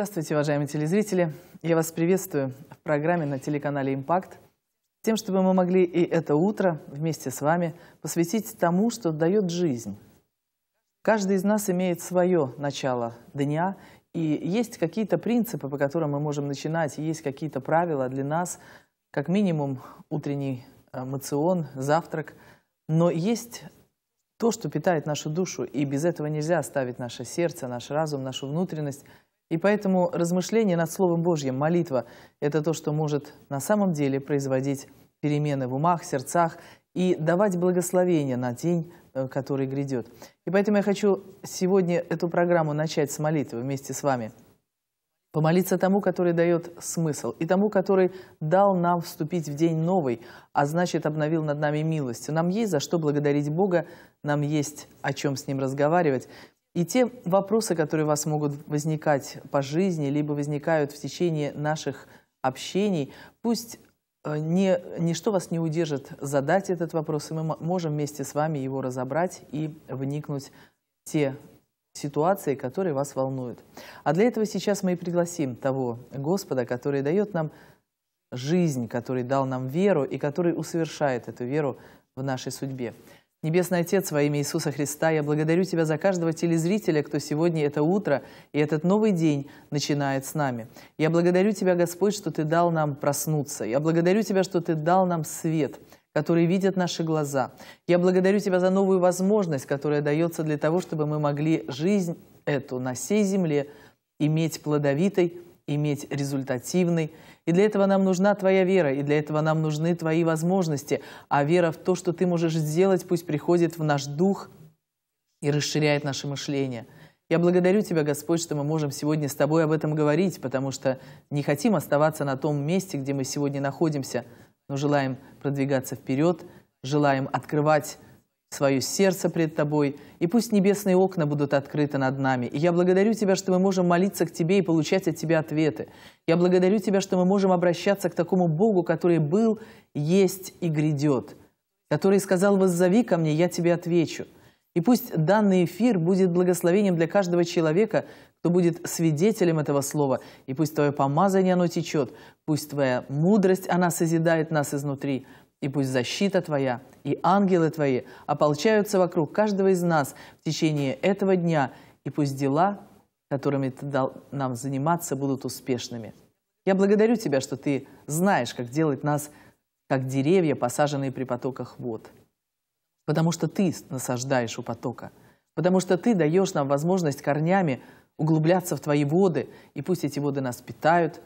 Здравствуйте, уважаемые телезрители. Я вас приветствую в программе на телеканале «Импакт» тем, чтобы мы могли и это утро вместе с вами посвятить тому, что дает жизнь. Каждый из нас имеет свое начало дня, и есть какие-то принципы, по которым мы можем начинать, есть какие-то правила для нас, как минимум утренний э, мацион, завтрак, но есть то, что питает нашу душу, и без этого нельзя оставить наше сердце, наш разум, нашу внутренность – и поэтому размышление над Словом Божьим, молитва – это то, что может на самом деле производить перемены в умах, сердцах и давать благословение на день, э, который грядет. И поэтому я хочу сегодня эту программу начать с молитвы вместе с вами. Помолиться тому, который дает смысл, и тому, который дал нам вступить в день новый, а значит, обновил над нами милость. Нам есть за что благодарить Бога, нам есть о чем с Ним разговаривать. И те вопросы, которые у вас могут возникать по жизни, либо возникают в течение наших общений, пусть э, не, ничто вас не удержит задать этот вопрос, и мы можем вместе с вами его разобрать и вникнуть в те ситуации, которые вас волнуют. А для этого сейчас мы и пригласим того Господа, который дает нам жизнь, который дал нам веру и который усовершает эту веру в нашей судьбе. Небесный Отец, во имя Иисуса Христа, я благодарю Тебя за каждого телезрителя, кто сегодня это утро и этот новый день начинает с нами. Я благодарю Тебя, Господь, что Ты дал нам проснуться. Я благодарю Тебя, что Ты дал нам свет который видят наши глаза. Я благодарю Тебя за новую возможность, которая дается для того, чтобы мы могли жизнь эту на всей земле иметь плодовитой иметь результативный. И для этого нам нужна твоя вера, и для этого нам нужны твои возможности. А вера в то, что ты можешь сделать, пусть приходит в наш дух и расширяет наше мышление. Я благодарю Тебя, Господь, что мы можем сегодня с Тобой об этом говорить, потому что не хотим оставаться на том месте, где мы сегодня находимся, но желаем продвигаться вперед, желаем открывать свое сердце пред Тобой, и пусть небесные окна будут открыты над нами. И я благодарю Тебя, что мы можем молиться к Тебе и получать от Тебя ответы. Я благодарю Тебя, что мы можем обращаться к такому Богу, который был, есть и грядет, который сказал «Воззови ко мне, я Тебе отвечу». И пусть данный эфир будет благословением для каждого человека, кто будет свидетелем этого слова. И пусть Твое помазание, оно течет. Пусть Твоя мудрость, она созидает нас изнутри. И пусть защита Твоя и ангелы Твои ополчаются вокруг каждого из нас в течение этого дня, и пусть дела, которыми Ты дал нам заниматься, будут успешными. Я благодарю Тебя, что Ты знаешь, как делать нас, как деревья, посаженные при потоках вод. Потому что Ты насаждаешь у потока. Потому что Ты даешь нам возможность корнями углубляться в Твои воды, и пусть эти воды нас питают,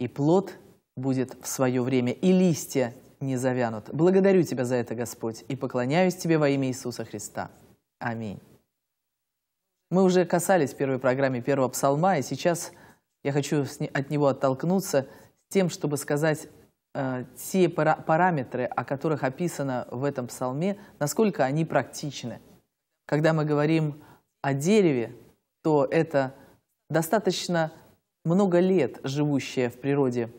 и плод будет в свое время, и листья, не завянут. Благодарю Тебя за это, Господь, и поклоняюсь Тебе во имя Иисуса Христа. Аминь. Мы уже касались первой программе первого псалма, и сейчас я хочу от него оттолкнуться с тем, чтобы сказать э, те пара параметры, о которых описано в этом псалме, насколько они практичны. Когда мы говорим о дереве, то это достаточно много лет живущее в природе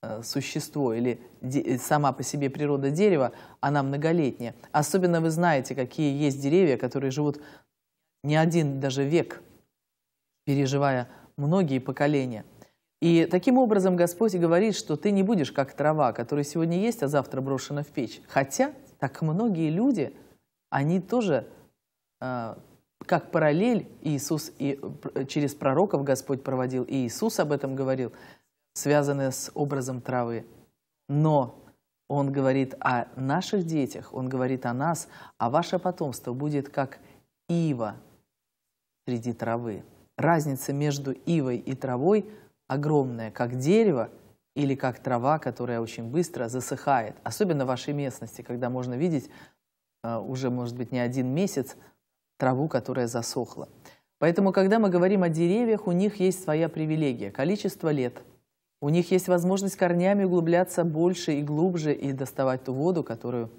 Э, существо или э, сама по себе природа дерева, она многолетняя. Особенно вы знаете, какие есть деревья, которые живут не один даже век, переживая многие поколения. И таким образом Господь говорит, что ты не будешь как трава, которая сегодня есть, а завтра брошена в печь. Хотя так многие люди, они тоже э, как параллель Иисус и через пророков Господь проводил, и Иисус об этом говорил – связанное с образом травы. Но он говорит о наших детях, он говорит о нас, а ваше потомство будет как ива среди травы. Разница между ивой и травой огромная, как дерево или как трава, которая очень быстро засыхает. Особенно в вашей местности, когда можно видеть э, уже, может быть, не один месяц траву, которая засохла. Поэтому, когда мы говорим о деревьях, у них есть своя привилегия – количество лет – у них есть возможность корнями углубляться больше и глубже и доставать ту воду, которую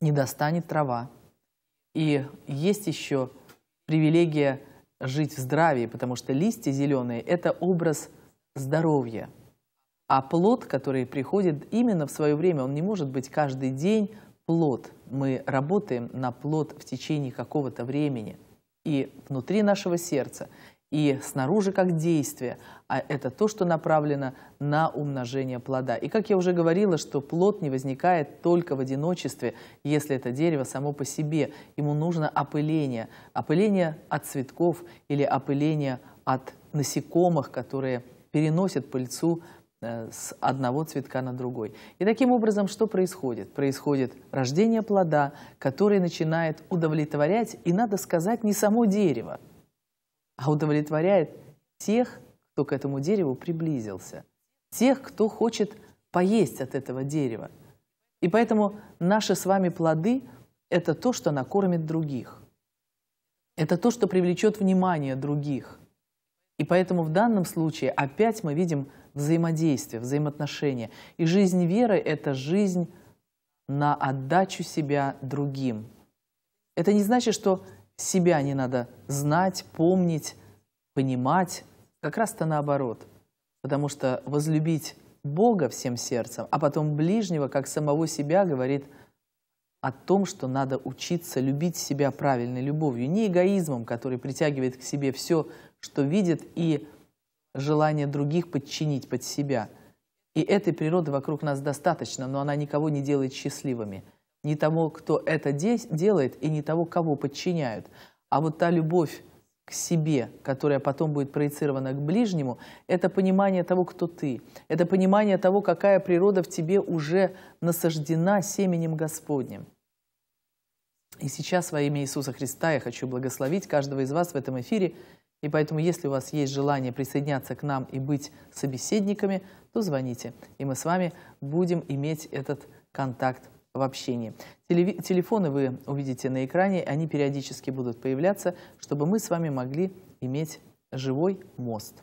не достанет трава. И есть еще привилегия жить в здравии, потому что листья зеленые – это образ здоровья. А плод, который приходит именно в свое время, он не может быть каждый день плод. Мы работаем на плод в течение какого-то времени. И внутри нашего сердца и снаружи как действие, а это то, что направлено на умножение плода. И как я уже говорила, что плод не возникает только в одиночестве, если это дерево само по себе. Ему нужно опыление. Опыление от цветков или опыление от насекомых, которые переносят пыльцу э, с одного цветка на другой. И таким образом что происходит? Происходит рождение плода, который начинает удовлетворять, и надо сказать, не само дерево, а удовлетворяет тех, кто к этому дереву приблизился, тех, кто хочет поесть от этого дерева. И поэтому наши с вами плоды – это то, что накормит других. Это то, что привлечет внимание других. И поэтому в данном случае опять мы видим взаимодействие, взаимоотношения. И жизнь веры – это жизнь на отдачу себя другим. Это не значит, что себя не надо знать, помнить, понимать. Как раз-то наоборот. Потому что возлюбить Бога всем сердцем, а потом ближнего, как самого себя, говорит о том, что надо учиться любить себя правильной любовью, не эгоизмом, который притягивает к себе все, что видит, и желание других подчинить под себя. И этой природы вокруг нас достаточно, но она никого не делает счастливыми – не тому, кто это делает, и не того, кого подчиняют. А вот та любовь к себе, которая потом будет проецирована к ближнему, это понимание того, кто ты. Это понимание того, какая природа в тебе уже насаждена семенем Господним. И сейчас во имя Иисуса Христа я хочу благословить каждого из вас в этом эфире. И поэтому, если у вас есть желание присоединяться к нам и быть собеседниками, то звоните, и мы с вами будем иметь этот контакт в общении. Телефоны вы увидите на экране, они периодически будут появляться, чтобы мы с вами могли иметь живой мост.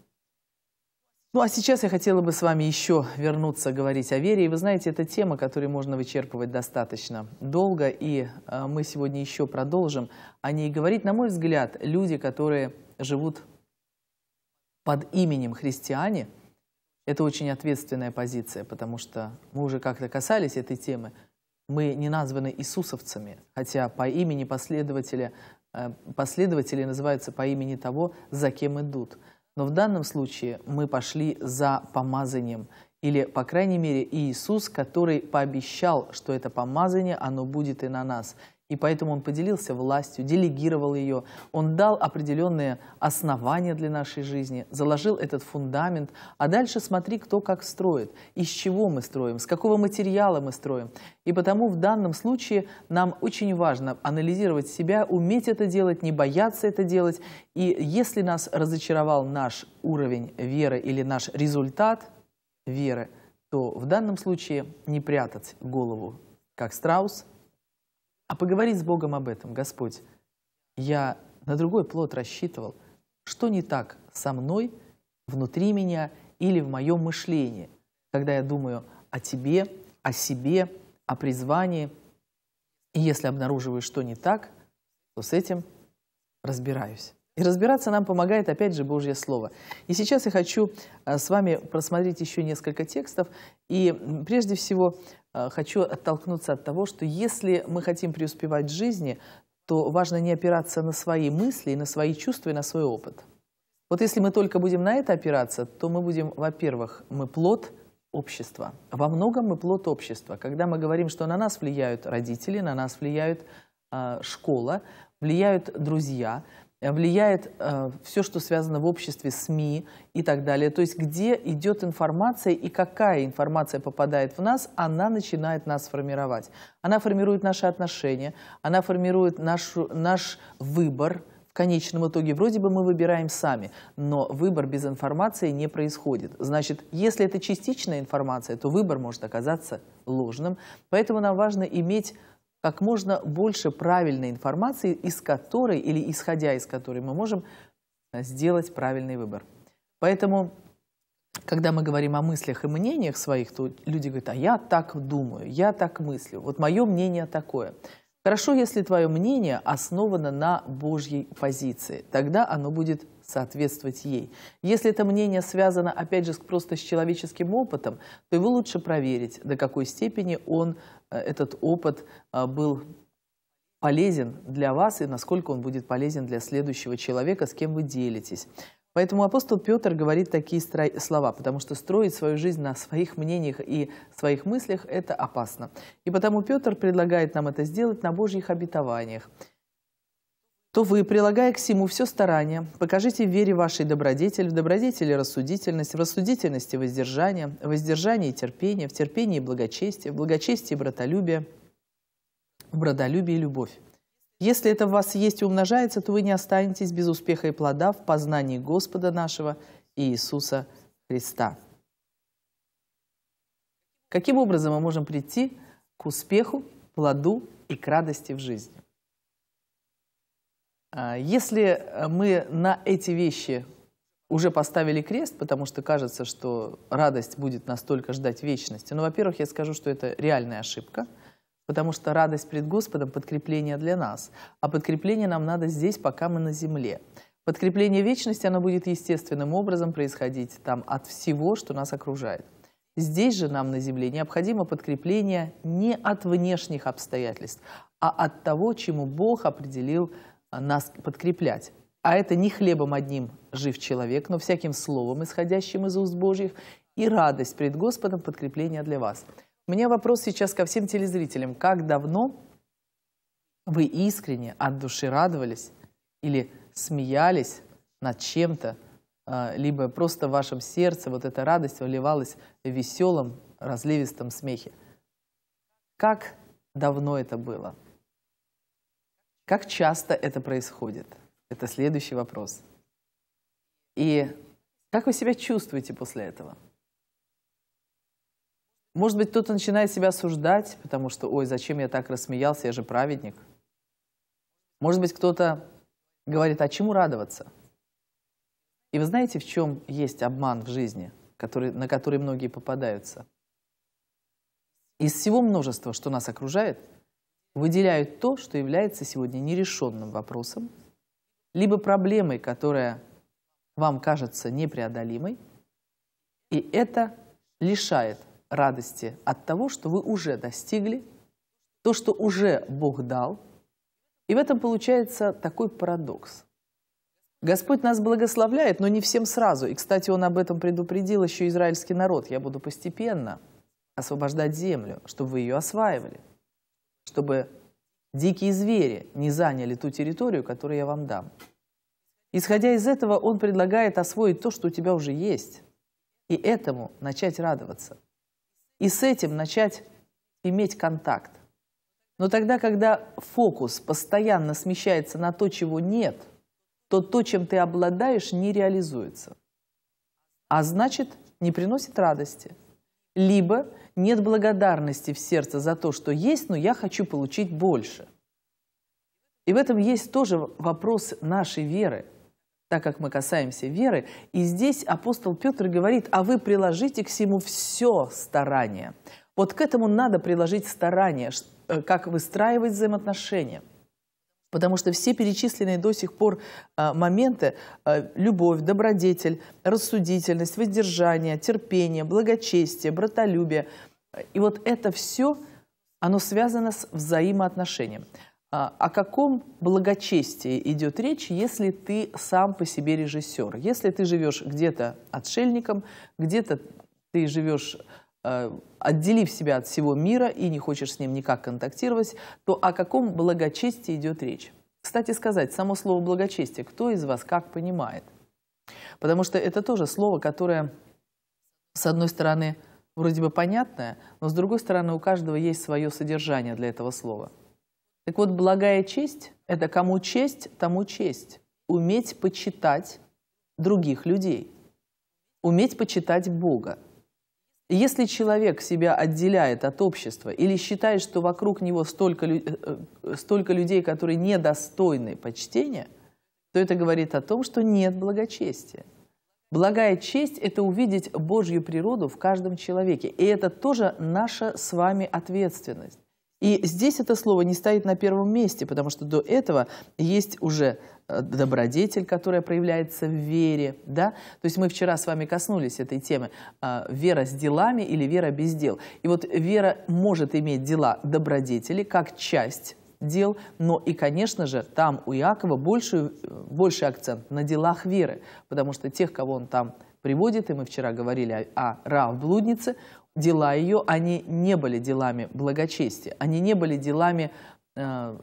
Ну а сейчас я хотела бы с вами еще вернуться говорить о вере. И вы знаете, это тема, которую можно вычерпывать достаточно долго. И э, мы сегодня еще продолжим о ней говорить. На мой взгляд, люди, которые живут под именем христиане, это очень ответственная позиция, потому что мы уже как-то касались этой темы – мы не названы иисусовцами, хотя по имени последователя, э, последователи называются по имени того, за кем идут. Но в данном случае мы пошли за помазанием, или, по крайней мере, Иисус, который пообещал, что это помазание, оно будет и на нас – и поэтому он поделился властью, делегировал ее, он дал определенные основания для нашей жизни, заложил этот фундамент, а дальше смотри, кто как строит, из чего мы строим, с какого материала мы строим. И потому в данном случае нам очень важно анализировать себя, уметь это делать, не бояться это делать. И если нас разочаровал наш уровень веры или наш результат веры, то в данном случае не прятать голову, как страус – а поговорить с Богом об этом, Господь, я на другой плод рассчитывал, что не так со мной, внутри меня или в моем мышлении, когда я думаю о тебе, о себе, о призвании. И если обнаруживаю, что не так, то с этим разбираюсь. И разбираться нам помогает, опять же, Божье Слово. И сейчас я хочу э, с вами просмотреть еще несколько текстов. И прежде всего Э, хочу оттолкнуться от того, что если мы хотим преуспевать в жизни, то важно не опираться на свои мысли, на свои чувства и на свой опыт. Вот если мы только будем на это опираться, то мы будем, во-первых, мы плод общества. Во многом мы плод общества. Когда мы говорим, что на нас влияют родители, на нас влияют э, школа, влияют друзья – Э, влияет э, все, что связано в обществе, СМИ и так далее. То есть где идет информация и какая информация попадает в нас, она начинает нас формировать. Она формирует наши отношения, она формирует нашу, наш выбор, в конечном итоге вроде бы мы выбираем сами, но выбор без информации не происходит. Значит, если это частичная информация, то выбор может оказаться ложным. Поэтому нам важно иметь как можно больше правильной информации, из которой или исходя из которой мы можем э, сделать правильный выбор. Поэтому, когда мы говорим о мыслях и мнениях своих, то люди говорят, а я так думаю, я так мыслю, вот мое мнение такое. Хорошо, если твое мнение основано на Божьей позиции, тогда оно будет соответствовать ей. Если это мнение связано, опять же, просто с человеческим опытом, то его лучше проверить, до какой степени он Э, этот опыт э, был полезен для вас и насколько он будет полезен для следующего человека, с кем вы делитесь. Поэтому апостол Петр говорит такие слова, потому что строить свою жизнь на своих мнениях и своих мыслях – это опасно. И потому Петр предлагает нам это сделать на Божьих обетованиях – то вы, прилагая к всему все старание, покажите в вере вашей добродетель, в добродетели рассудительность, в рассудительности воздержание, в воздержании терпение, в терпении благочестие, в благочестии братолюбие, в братолюбии любовь. Если это в вас есть и умножается, то вы не останетесь без успеха и плода в познании Господа нашего и Иисуса Христа. Каким образом мы можем прийти к успеху, плоду и к радости в жизни? А, если э, мы на эти вещи уже поставили крест, потому что кажется, что радость будет настолько ждать вечности. но ну, во-первых, я скажу, что это реальная ошибка, потому что радость пред Господом – подкрепление для нас, а подкрепление нам надо здесь, пока мы на земле. Подкрепление вечности, оно будет естественным образом происходить там от всего, что нас окружает. Здесь же нам на земле необходимо подкрепление не от внешних обстоятельств, а от того, чему Бог определил Э, нас подкреплять. А это не хлебом одним жив человек, но всяким словом, исходящим из уст Божьих, и радость пред Господом подкрепления для вас. У меня вопрос сейчас ко всем телезрителям. Как давно вы искренне от души радовались или смеялись над чем-то, э, либо просто в вашем сердце вот эта радость выливалась в веселом, разливистом смехе? Как давно это было? Как часто это происходит? Это следующий вопрос. И как вы себя чувствуете после этого? Может быть, кто-то начинает себя осуждать, потому что, ой, зачем я так рассмеялся, я же праведник. Может быть, кто-то говорит, а чему радоваться? И вы знаете, в чем есть обман в жизни, который, на который многие попадаются? Из всего множества, что нас окружает – выделяют то, что является сегодня нерешенным вопросом, либо проблемой, которая вам кажется непреодолимой, и это лишает радости от того, что вы уже достигли, то, что уже Бог дал. И в этом получается такой парадокс. Господь нас благословляет, но не всем сразу. И, кстати, Он об этом предупредил еще израильский народ. Я буду постепенно освобождать землю, чтобы вы ее осваивали чтобы дикие звери не заняли ту территорию, которую я вам дам. Исходя из этого, он предлагает освоить то, что у тебя уже есть, и этому начать радоваться. И с этим начать иметь контакт. Но тогда, когда фокус постоянно смещается на то, чего нет, то то, чем ты обладаешь, не реализуется. А значит, не приносит радости – либо нет благодарности в сердце за то, что есть, но я хочу получить больше. И в этом есть тоже вопрос нашей веры, так как мы касаемся веры. И здесь апостол Петр говорит, а вы приложите к всему все старание. Вот к этому надо приложить старание, э, как выстраивать взаимоотношения – Потому что все перечисленные до сих пор а, моменты а, – любовь, добродетель, рассудительность, воздержание, терпение, благочестие, братолюбие. И вот это все, оно связано с взаимоотношением. А, о каком благочестии идет речь, если ты сам по себе режиссер? Если ты живешь где-то отшельником, где-то ты живешь Э, отделив себя от всего мира и не хочешь с ним никак контактировать, то о каком благочестии идет речь? Кстати сказать, само слово «благочестие» кто из вас как понимает? Потому что это тоже слово, которое, с одной стороны, вроде бы понятное, но с другой стороны, у каждого есть свое содержание для этого слова. Так вот, благая честь – это кому честь, тому честь. Уметь почитать других людей. Уметь почитать Бога – если человек себя отделяет от общества или считает, что вокруг него столько, э, э, столько людей, которые недостойны почтения, то это говорит о том, что нет благочестия. Благая честь – это увидеть Божью природу в каждом человеке. И это тоже наша с вами ответственность. И здесь это слово не стоит на первом месте, потому что до этого есть уже Э, добродетель, которая проявляется в вере. Да? То есть мы вчера с вами коснулись этой темы. А, вера с делами или вера без дел. И вот вера может иметь дела добродетели как часть дел, но и, конечно же, там у Иакова больше, э, больше акцент на делах веры, потому что тех, кого он там приводит, и мы вчера говорили о, о Рав блуднице, дела ее, они не были делами благочестия, они не были делами э,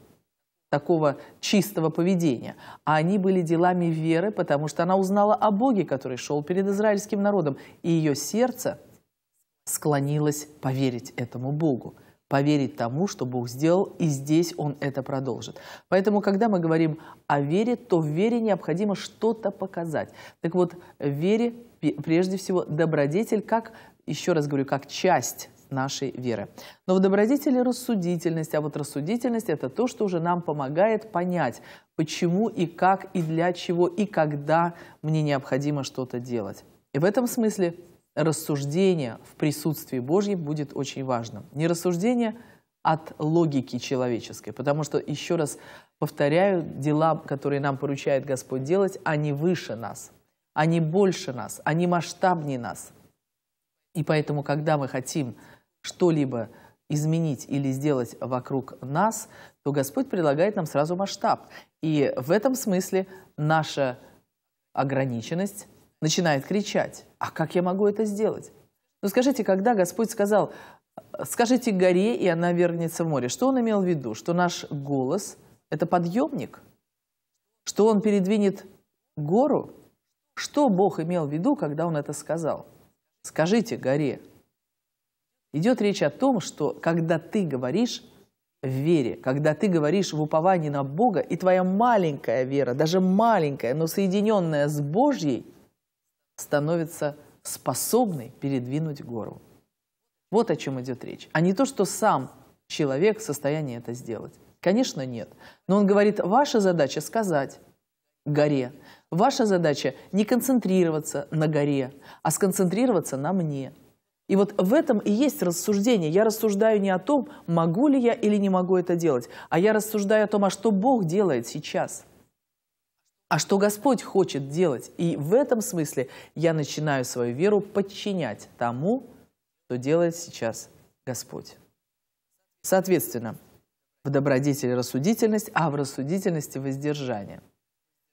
такого чистого поведения, а они были делами веры, потому что она узнала о Боге, который шел перед израильским народом, и ее сердце склонилось поверить этому Богу, поверить тому, что Бог сделал, и здесь Он это продолжит. Поэтому, когда мы говорим о вере, то в вере необходимо что-то показать. Так вот, в вере прежде всего добродетель как, еще раз говорю, как часть нашей веры. Но в добродетели рассудительность, а вот рассудительность – это то, что уже нам помогает понять, почему и как, и для чего, и когда мне необходимо что-то делать. И в этом смысле рассуждение в присутствии Божьем будет очень важным. Не рассуждение от логики человеческой, потому что, еще раз повторяю, дела, которые нам поручает Господь делать, они выше нас, они больше нас, они масштабнее нас. И поэтому, когда мы хотим что-либо изменить или сделать вокруг нас, то Господь предлагает нам сразу масштаб. И в этом смысле наша ограниченность начинает кричать, а как я могу это сделать? Ну скажите, когда Господь сказал, скажите горе, и она вернется в море, что Он имел в виду? Что наш голос – это подъемник? Что Он передвинет гору? Что Бог имел в виду, когда Он это сказал? Скажите горе – Идет речь о том, что когда ты говоришь в вере, когда ты говоришь в уповании на Бога, и твоя маленькая вера, даже маленькая, но соединенная с Божьей, становится способной передвинуть гору. Вот о чем идет речь. А не то, что сам человек в состоянии это сделать. Конечно, нет. Но он говорит, ваша задача сказать горе. Ваша задача не концентрироваться на горе, а сконцентрироваться на мне – и вот в этом и есть рассуждение. Я рассуждаю не о том, могу ли я или не могу это делать, а я рассуждаю о том, а что Бог делает сейчас, а что Господь хочет делать. И в этом смысле я начинаю свою веру подчинять тому, что делает сейчас Господь. Соответственно, в добродетели рассудительность, а в рассудительности воздержание.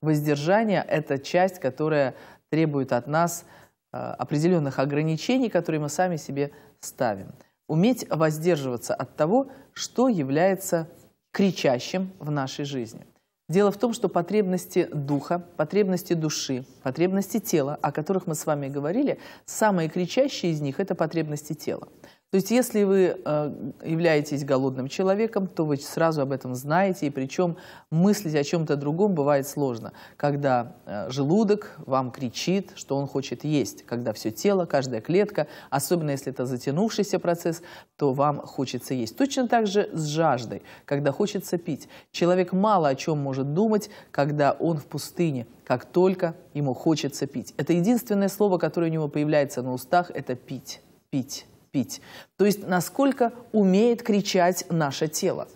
Воздержание – это часть, которая требует от нас – Э, определенных ограничений, которые мы сами себе ставим. Уметь воздерживаться от того, что является кричащим в нашей жизни. Дело в том, что потребности духа, потребности души, потребности тела, о которых мы с вами говорили, самые кричащие из них – это потребности тела. То есть, если вы э, являетесь голодным человеком, то вы сразу об этом знаете, и причем мыслить о чем-то другом бывает сложно, когда э, желудок вам кричит, что он хочет есть, когда все тело, каждая клетка, особенно если это затянувшийся процесс, то вам хочется есть. Точно так же с жаждой, когда хочется пить. Человек мало о чем может думать, когда он в пустыне, как только ему хочется пить. Это единственное слово, которое у него появляется на устах, это пить, пить пить, то есть насколько умеет кричать наше тело.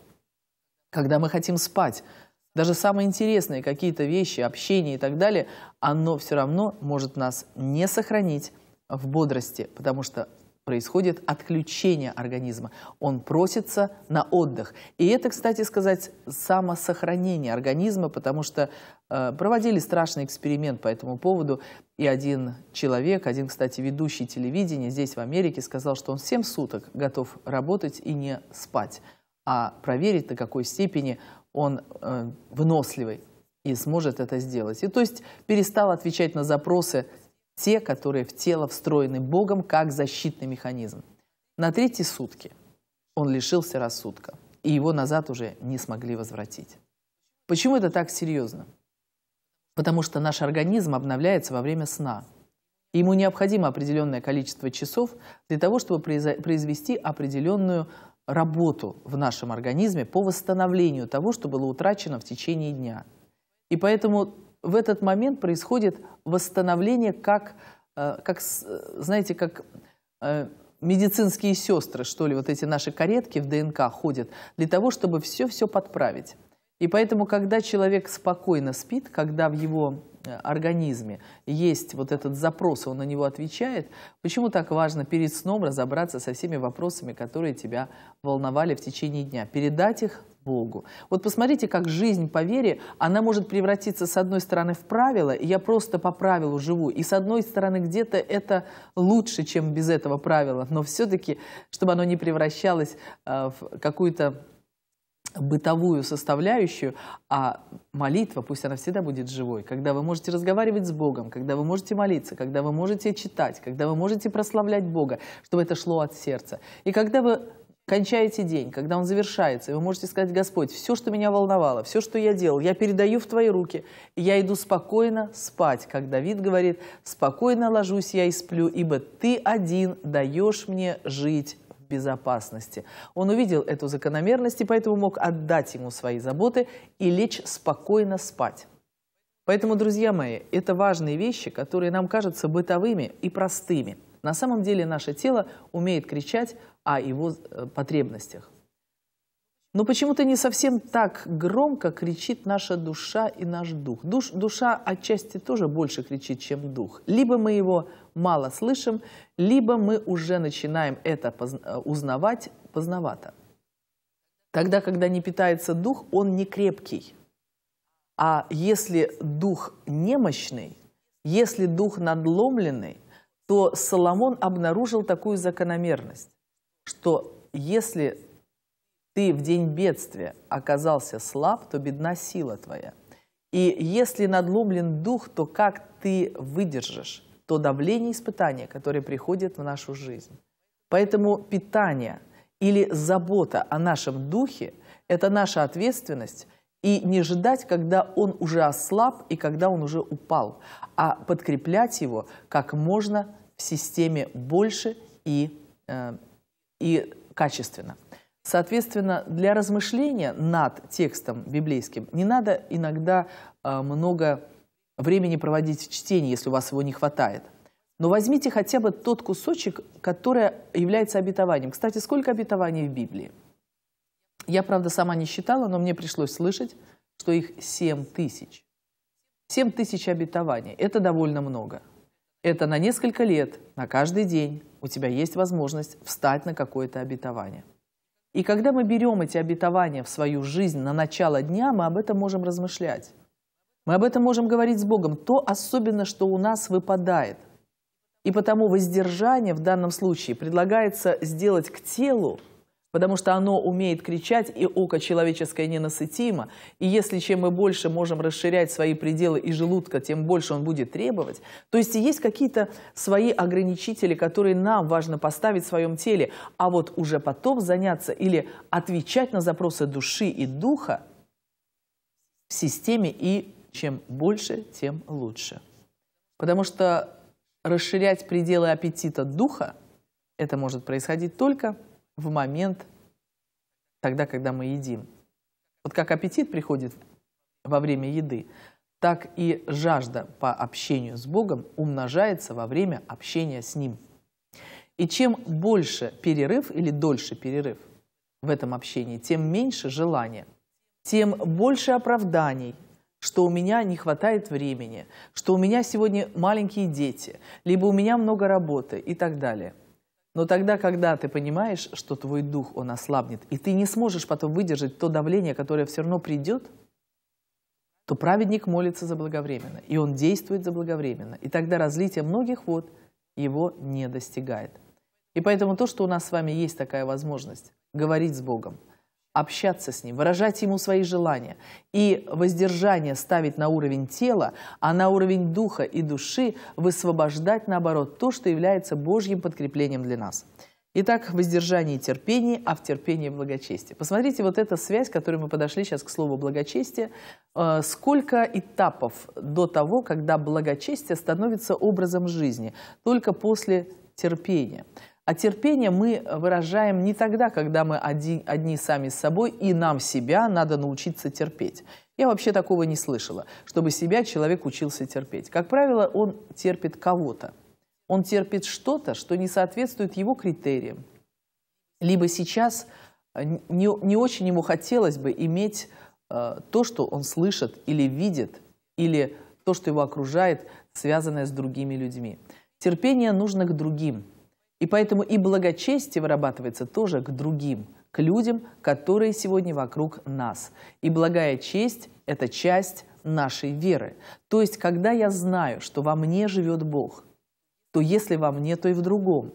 Когда мы хотим спать, даже самые интересные какие-то вещи, общение и так далее, оно все равно может нас не сохранить в бодрости, потому что происходит отключение организма. Он просится на отдых. И это, кстати сказать, самосохранение организма, потому что э, проводили страшный эксперимент по этому поводу. И один человек, один, кстати, ведущий телевидения здесь, в Америке, сказал, что он 7 суток готов работать и не спать, а проверить, на какой степени он э, выносливый и сможет это сделать. И то есть перестал отвечать на запросы те, которые в тело встроены Богом как защитный механизм. На третьи сутки он лишился рассудка, и его назад уже не смогли возвратить. Почему это так серьезно? потому что наш организм обновляется во время сна. ему необходимо определенное количество часов для того, чтобы произвести определенную работу в нашем организме по восстановлению того, что было утрачено в течение дня. И поэтому в этот момент происходит восстановление как, э, как знаете, как э, медицинские сестры, что ли, вот эти наши каретки в ДНК ходят, для того, чтобы все-все подправить. И поэтому, когда человек спокойно спит, когда в его э, организме есть вот этот запрос, он на него отвечает, почему так важно перед сном разобраться со всеми вопросами, которые тебя волновали в течение дня, передать их Богу. Вот посмотрите, как жизнь по вере, она может превратиться с одной стороны в правило, и я просто по правилу живу, и с одной стороны где-то это лучше, чем без этого правила, но все-таки, чтобы оно не превращалось э, в какую-то бытовую составляющую, а молитва, пусть она всегда будет живой, когда вы можете разговаривать с Богом, когда вы можете молиться, когда вы можете читать, когда вы можете прославлять Бога, чтобы это шло от сердца. И когда вы кончаете день, когда он завершается, и вы можете сказать, Господь, все, что меня волновало, все, что я делал, я передаю в Твои руки, и я иду спокойно спать, как Давид говорит, спокойно ложусь я и сплю, ибо Ты один даешь мне жить безопасности. Он увидел эту закономерность и поэтому мог отдать ему свои заботы и лечь спокойно спать. Поэтому, друзья мои, это важные вещи, которые нам кажутся бытовыми и простыми. На самом деле наше тело умеет кричать о его э, потребностях. Но почему-то не совсем так громко кричит наша душа и наш дух. Душ, душа отчасти тоже больше кричит, чем дух. Либо мы его мало слышим, либо мы уже начинаем это э, узнавать поздновато. Тогда, когда не питается дух, он не крепкий. А если дух немощный, если дух надломленный, то Соломон обнаружил такую закономерность, что если ты в день бедствия оказался слаб, то бедна сила твоя. И если надломлен дух, то как ты выдержишь то давление испытания, которое приходит в нашу жизнь? Поэтому питание или забота о нашем духе – это наша ответственность, и не ждать, когда он уже ослаб и когда он уже упал, а подкреплять его как можно в системе больше и, э, и качественно. Соответственно, для размышления над текстом библейским не надо иногда а, много времени проводить в чтении, если у вас его не хватает. Но возьмите хотя бы тот кусочек, который является обетованием. Кстати, сколько обетований в Библии? Я, правда, сама не считала, но мне пришлось слышать, что их 7 тысяч. 7 тысяч обетований – это довольно много. Это на несколько лет, на каждый день у тебя есть возможность встать на какое-то обетование. И когда мы берем эти обетования в свою жизнь на начало дня, мы об этом можем размышлять. Мы об этом можем говорить с Богом. То особенно, что у нас выпадает. И потому воздержание в данном случае предлагается сделать к телу – потому что оно умеет кричать, и око человеческое ненасытимо. И если чем мы больше можем расширять свои пределы и желудка, тем больше он будет требовать. То есть есть какие-то свои ограничители, которые нам важно поставить в своем теле, а вот уже потом заняться или отвечать на запросы души и духа в системе, и чем больше, тем лучше. Потому что расширять пределы аппетита духа, это может происходить только в момент, тогда, когда мы едим. Вот как аппетит приходит во время еды, так и жажда по общению с Богом умножается во время общения с Ним. И чем больше перерыв или дольше перерыв в этом общении, тем меньше желания, тем больше оправданий, что у меня не хватает времени, что у меня сегодня маленькие дети, либо у меня много работы и так далее – но тогда, когда ты понимаешь, что твой дух, он ослабнет, и ты не сможешь потом выдержать то давление, которое все равно придет, то праведник молится заблаговременно, и он действует заблаговременно. И тогда разлитие многих вод его не достигает. И поэтому то, что у нас с вами есть такая возможность говорить с Богом – общаться с ним, выражать ему свои желания. И воздержание ставить на уровень тела, а на уровень духа и души высвобождать, наоборот, то, что является Божьим подкреплением для нас. Итак, воздержание и терпение, а в терпении благочестие. Посмотрите, вот эта связь, которой мы подошли сейчас к слову благочестие, э, сколько этапов до того, когда благочестие становится образом жизни, только после терпения. А терпение мы выражаем не тогда, когда мы один, одни сами с собой, и нам себя надо научиться терпеть. Я вообще такого не слышала, чтобы себя человек учился терпеть. Как правило, он терпит кого-то. Он терпит что-то, что не соответствует его критериям. Либо сейчас э, не, не очень ему хотелось бы иметь э, то, что он слышит или видит, или то, что его окружает, связанное с другими людьми. Терпение нужно к другим – и поэтому и благочестие вырабатывается тоже к другим, к людям, которые сегодня вокруг нас. И благая честь – это часть нашей веры. То есть, когда я знаю, что во мне живет Бог, то если во мне, то и в другом.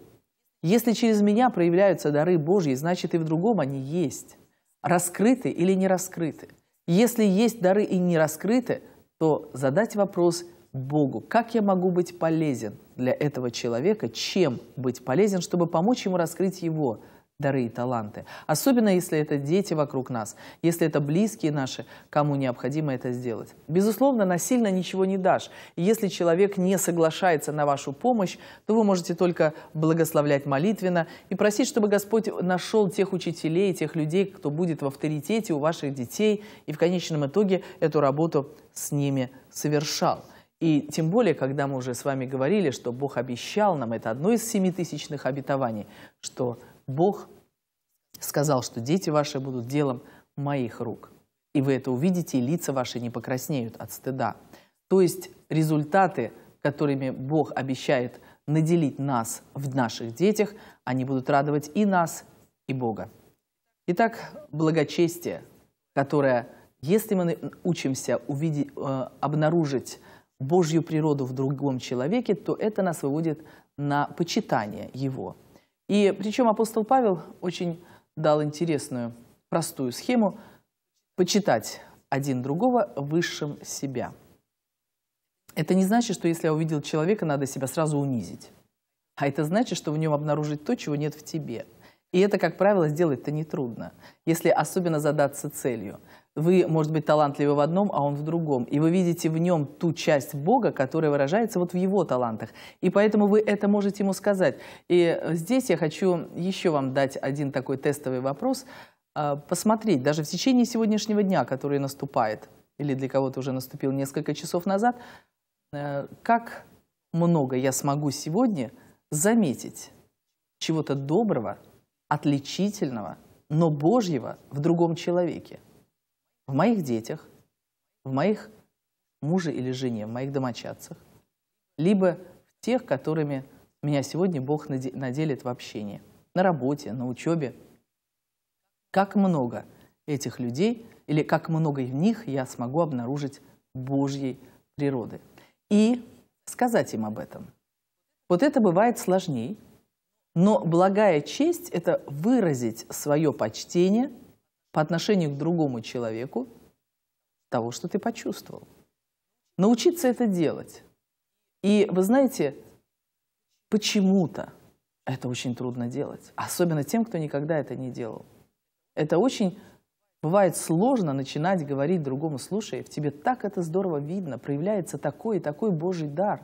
Если через меня проявляются дары Божьи, значит и в другом они есть. Раскрыты или не раскрыты. Если есть дары и не раскрыты, то задать вопрос – Богу, как я могу быть полезен для этого человека, чем быть полезен, чтобы помочь ему раскрыть его дары и таланты. Особенно, если это дети вокруг нас, если это близкие наши, кому необходимо это сделать. Безусловно, насильно ничего не дашь. И если человек не соглашается на вашу помощь, то вы можете только благословлять молитвенно и просить, чтобы Господь нашел тех учителей, тех людей, кто будет в авторитете у ваших детей и в конечном итоге эту работу с ними совершал. И тем более, когда мы уже с вами говорили, что Бог обещал нам, это одно из семитысячных обетований, что Бог сказал, что дети ваши будут делом моих рук. И вы это увидите, и лица ваши не покраснеют от стыда. То есть результаты, которыми Бог обещает наделить нас в наших детях, они будут радовать и нас, и Бога. Итак, благочестие, которое, если мы учимся увидеть, э, обнаружить Божью природу в другом человеке, то это нас выводит на почитание его. И причем апостол Павел очень дал интересную, простую схему почитать один другого высшим себя. Это не значит, что если я увидел человека, надо себя сразу унизить. А это значит, что в нем обнаружить то, чего нет в тебе. И это, как правило, сделать-то нетрудно, если особенно задаться целью – вы, может быть, талантливы в одном, а он в другом. И вы видите в нем ту часть Бога, которая выражается вот в его талантах. И поэтому вы это можете ему сказать. И э, здесь я хочу еще вам дать один такой тестовый вопрос. А, посмотреть даже в течение сегодняшнего дня, который наступает, или для кого-то уже наступил несколько часов назад, э, как много я смогу сегодня заметить чего-то доброго, отличительного, но Божьего в другом человеке – в моих детях, в моих муже или жене, в моих домочадцах, либо в тех, которыми меня сегодня Бог наделит в общении, на работе, на учебе. Как много этих людей или как много в них я смогу обнаружить Божьей природы. И сказать им об этом. Вот это бывает сложней, но благая честь – это выразить свое почтение – по отношению к другому человеку того, что ты почувствовал. Научиться это делать. И вы знаете, почему-то это очень трудно делать. Особенно тем, кто никогда это не делал. Это очень бывает сложно начинать говорить другому, слушай, в тебе так это здорово видно, проявляется такой и такой Божий дар.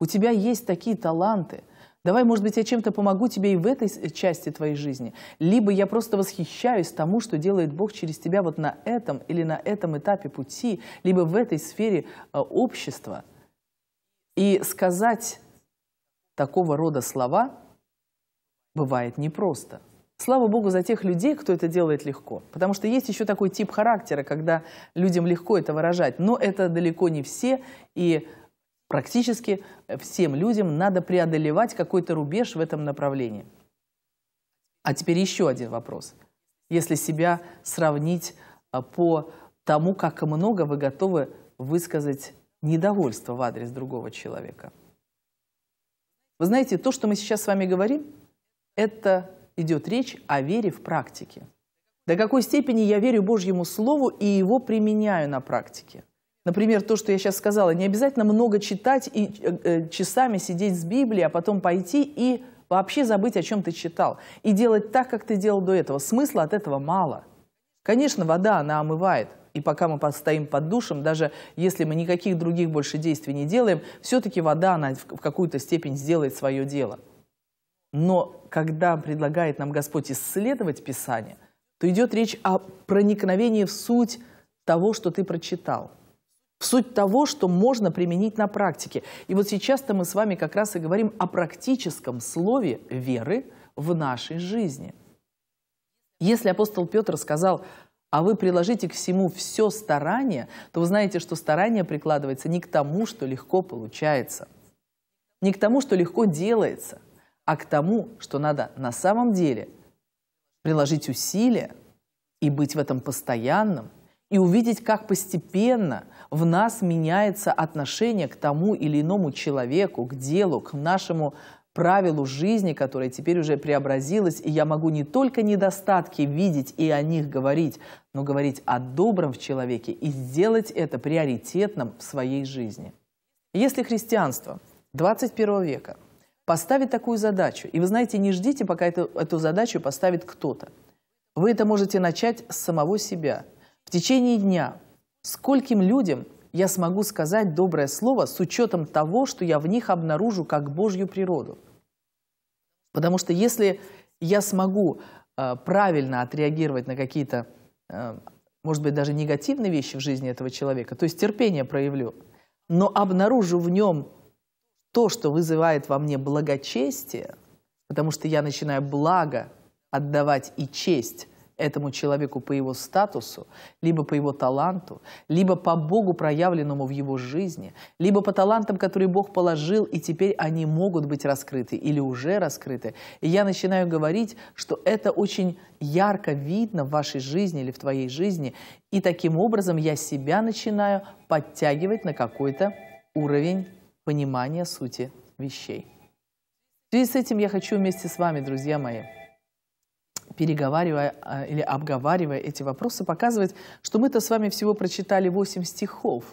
У тебя есть такие таланты давай, может быть, я чем-то помогу тебе и в этой части твоей жизни. Либо я просто восхищаюсь тому, что делает Бог через тебя вот на этом или на этом этапе пути, либо в этой сфере э, общества. И сказать такого рода слова бывает непросто. Слава Богу за тех людей, кто это делает легко. Потому что есть еще такой тип характера, когда людям легко это выражать. Но это далеко не все, и Практически э, всем людям надо преодолевать какой-то рубеж в этом направлении. А теперь еще один вопрос. Если себя сравнить э, по тому, как много вы готовы высказать недовольство в адрес другого человека. Вы знаете, то, что мы сейчас с вами говорим, это идет речь о вере в практике. До какой степени я верю Божьему Слову и его применяю на практике. Например, то, что я сейчас сказала, не обязательно много читать и э, э, часами сидеть с Библией, а потом пойти и вообще забыть, о чем ты читал. И делать так, как ты делал до этого. Смысла от этого мало. Конечно, вода, она омывает. И пока мы стоим под душем, даже если мы никаких других больше действий не делаем, все-таки вода, она в какую-то степень сделает свое дело. Но когда предлагает нам Господь исследовать Писание, то идет речь о проникновении в суть того, что ты прочитал – в суть того, что можно применить на практике. И вот сейчас-то мы с вами как раз и говорим о практическом слове веры в нашей жизни. Если апостол Петр сказал, а вы приложите к всему все старание, то вы знаете, что старание прикладывается не к тому, что легко получается, не к тому, что легко делается, а к тому, что надо на самом деле приложить усилия и быть в этом постоянным – и увидеть, как постепенно в нас меняется отношение к тому или иному человеку, к делу, к нашему правилу жизни, которое теперь уже преобразилось, и я могу не только недостатки видеть и о них говорить, но говорить о добром в человеке и сделать это приоритетным в своей жизни. Если христианство 21 века поставит такую задачу, и вы знаете, не ждите, пока эту, эту задачу поставит кто-то. Вы это можете начать с самого себя – в течение дня скольким людям я смогу сказать доброе слово с учетом того, что я в них обнаружу как Божью природу? Потому что если я смогу э, правильно отреагировать на какие-то, э, может быть, даже негативные вещи в жизни этого человека, то есть терпение проявлю, но обнаружу в нем то, что вызывает во мне благочестие, потому что я начинаю благо отдавать и честь этому человеку по его статусу, либо по его таланту, либо по Богу, проявленному в его жизни, либо по талантам, которые Бог положил, и теперь они могут быть раскрыты или уже раскрыты. И я начинаю говорить, что это очень ярко видно в вашей жизни или в твоей жизни, и таким образом я себя начинаю подтягивать на какой-то уровень понимания сути вещей. В связи с этим я хочу вместе с вами, друзья мои, переговаривая а, или обговаривая эти вопросы, показывает, что мы-то с вами всего прочитали 8 стихов,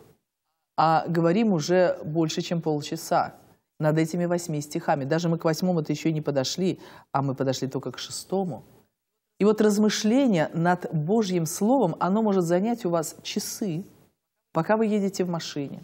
а говорим уже больше, чем полчаса над этими восьми стихами. Даже мы к восьмому-то еще не подошли, а мы подошли только к шестому. И вот размышление над Божьим Словом, оно может занять у вас часы, пока вы едете в машине,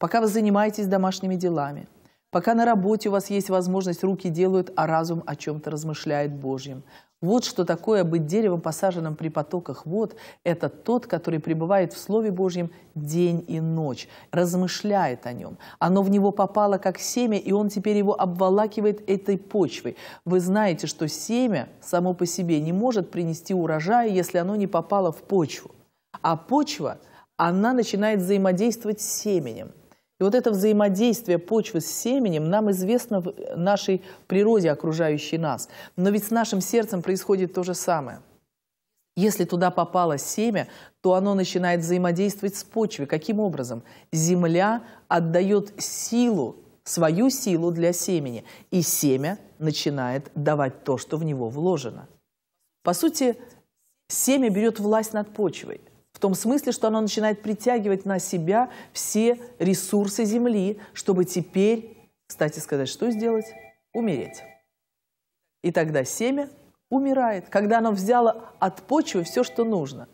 пока вы занимаетесь домашними делами, пока на работе у вас есть возможность, руки делают, а разум о чем-то размышляет Божьим. Вот что такое быть деревом, посаженным при потоках вод. Это тот, который пребывает в Слове Божьем день и ночь, размышляет о нем. Оно в него попало как семя, и он теперь его обволакивает этой почвой. Вы знаете, что семя само по себе не может принести урожай, если оно не попало в почву. А почва, она начинает взаимодействовать с семенем. И вот это взаимодействие почвы с семенем нам известно в нашей природе, окружающей нас. Но ведь с нашим сердцем происходит то же самое. Если туда попало семя, то оно начинает взаимодействовать с почвой. Каким образом? Земля отдает силу, свою силу для семени, и семя начинает давать то, что в него вложено. По сути, семя берет власть над почвой в том смысле, что оно начинает притягивать на себя все ресурсы Земли, чтобы теперь, кстати сказать, что сделать? Умереть. И тогда семя умирает, когда оно взяло от почвы все, что нужно.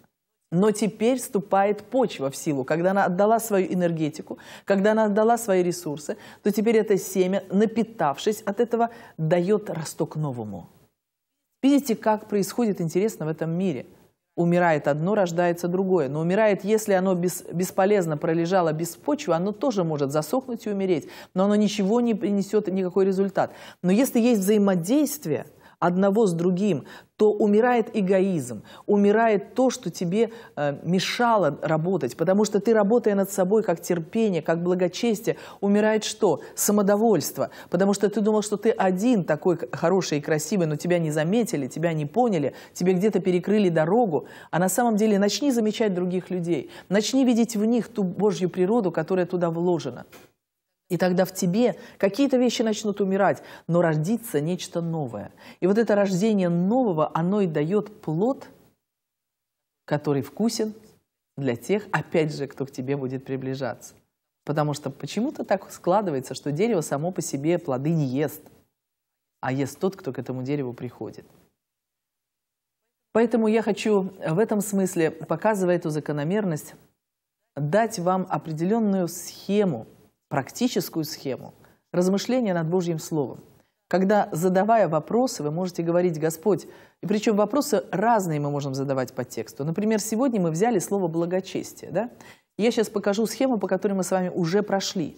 Но теперь вступает почва в силу. Когда она отдала свою энергетику, когда она отдала свои ресурсы, то теперь это семя, напитавшись от этого, дает росток новому. Видите, как происходит интересно в этом мире – умирает одно, рождается другое. Но умирает, если оно без, бесполезно пролежало без почвы, оно тоже может засохнуть и умереть. Но оно ничего не принесет, никакой результат. Но если есть взаимодействие – одного с другим, то умирает эгоизм, умирает то, что тебе э, мешало работать, потому что ты, работая над собой, как терпение, как благочестие, умирает что? Самодовольство, потому что ты думал, что ты один такой хороший и красивый, но тебя не заметили, тебя не поняли, тебе где-то перекрыли дорогу, а на самом деле начни замечать других людей, начни видеть в них ту Божью природу, которая туда вложена. И тогда в тебе какие-то вещи начнут умирать, но родится нечто новое. И вот это рождение нового, оно и дает плод, который вкусен для тех, опять же, кто к тебе будет приближаться. Потому что почему-то так складывается, что дерево само по себе плоды не ест, а ест тот, кто к этому дереву приходит. Поэтому я хочу в этом смысле, показывая эту закономерность, дать вам определенную схему – практическую схему. Размышления над Божьим Словом. Когда, задавая вопросы, вы можете говорить «Господь». И причем вопросы разные мы можем задавать по тексту. Например, сегодня мы взяли слово «благочестие». Да? Я сейчас покажу схему, по которой мы с вами уже прошли.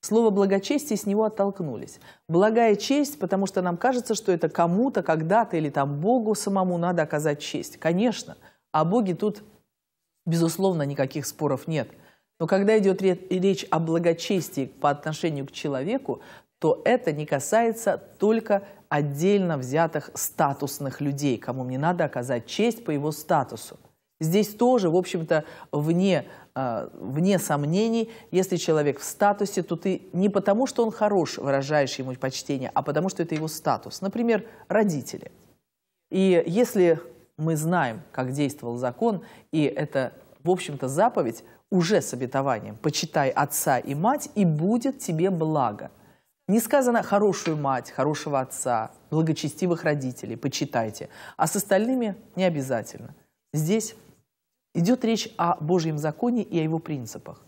Слово «благочестие» с него оттолкнулись. Благая честь, потому что нам кажется, что это кому-то, когда-то или там Богу самому надо оказать честь. Конечно, о Боге тут, безусловно, никаких споров нет. Но когда идет речь о благочестии по отношению к человеку, то это не касается только отдельно взятых статусных людей, кому мне надо оказать честь по его статусу. Здесь тоже, в общем-то, вне, э, вне сомнений, если человек в статусе, то ты не потому, что он хорош, выражаешь ему почтение, а потому, что это его статус. Например, родители. И если мы знаем, как действовал закон, и это, в общем-то, заповедь, уже с обетованием, почитай отца и мать, и будет тебе благо. Не сказано хорошую мать, хорошего отца, благочестивых родителей, почитайте, а с остальными не обязательно. Здесь идет речь о Божьем законе и о его принципах.